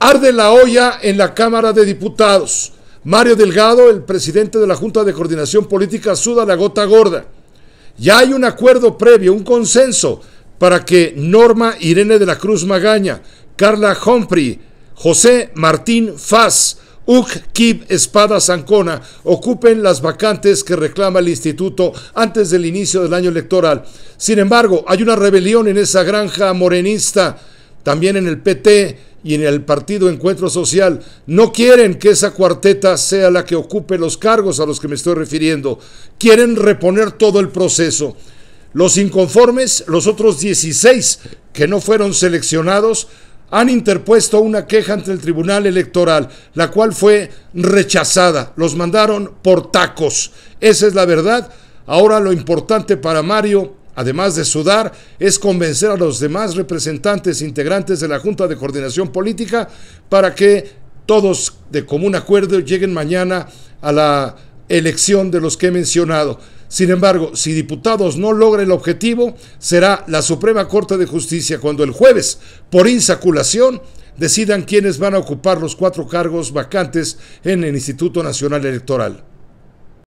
Arde la olla en la Cámara de Diputados. Mario Delgado, el presidente de la Junta de Coordinación Política, suda la gota gorda. Ya hay un acuerdo previo, un consenso, para que Norma Irene de la Cruz Magaña, Carla Humphrey, José Martín Faz, Uc Kib Espada Zancona ocupen las vacantes que reclama el instituto antes del inicio del año electoral. Sin embargo, hay una rebelión en esa granja morenista, también en el PT, y en el partido Encuentro Social no quieren que esa cuarteta sea la que ocupe los cargos a los que me estoy refiriendo. Quieren reponer todo el proceso. Los inconformes, los otros 16 que no fueron seleccionados, han interpuesto una queja ante el Tribunal Electoral, la cual fue rechazada. Los mandaron por tacos. Esa es la verdad. Ahora lo importante para Mario además de sudar, es convencer a los demás representantes integrantes de la Junta de Coordinación Política para que todos de común acuerdo lleguen mañana a la elección de los que he mencionado. Sin embargo, si diputados no logran el objetivo, será la Suprema Corte de Justicia cuando el jueves, por insaculación, decidan quiénes van a ocupar los cuatro cargos vacantes en el Instituto Nacional Electoral.